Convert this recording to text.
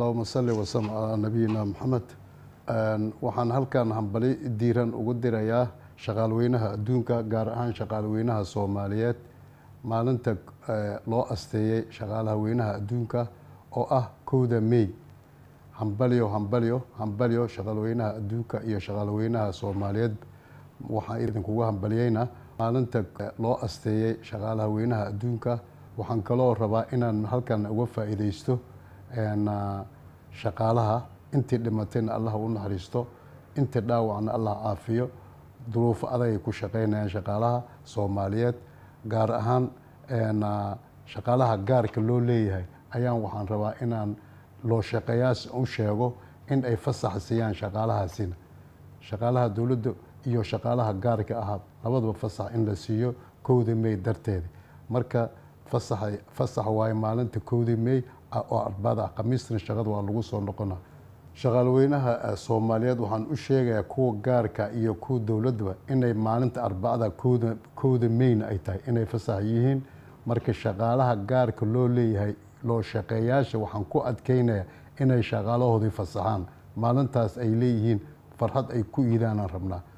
allahuma salli wasalam calaa nabiyina maxamed waxaan halkan hambali diiran ugu dirayaa shaqaalweynaha adduunka gaar ahaan shaqaalweynaha soomaaliyeed maalinta loo asteeyey shaqaalaha weynaha adduunka oo ah kowda may hambalyo hambalyo hambalyo shaqaalweynaha adduunka iyo shaqaalweynaha soomaaliyeed waxaan idinkugu hambalyeynaa maalinta loo asteeyey shaqaalaha weynaha adduunka waxaan kaloo rabaa inaan halkan uga faa'iideysto Eh, shaqaalaha intii dhimatayna allah u naxariisto intii dhaawacna allah caafiyo duruufo adagay ku shaqaynayaan shaqaalaha soomaaliyeed gaar ahaan eh, shaqaalaha gaarka loo leeyahay ayaan waxaan rabaa inaan loo shaqeeyaas u sheego in ay fasax siiyaan shaqaalahaasina shaqaalaha dowladda iyo shaqaalaha gaarka ahaa labadaba fasax in la siiyo kowda may darteeda marka fasax waay maalinta koodii may oo arbada khamiistan shaqada waa lagu soo noqona shaqaalweynaha soomaaliyeed waxaan u sheegayaa kuwa gaarka iyo kuwa dowladdaba inay maalinta arbacada kooda mayna ay tahay inay fasax yihiin marka shaqaalaha gaarka loo leeyahay loo shaqeeyaasha waxaan ku adkaynayaa inay shaqaalahoodii fasaxaan maalintaas ay leeyihiin farxad ay ku iidaanaan rabnaa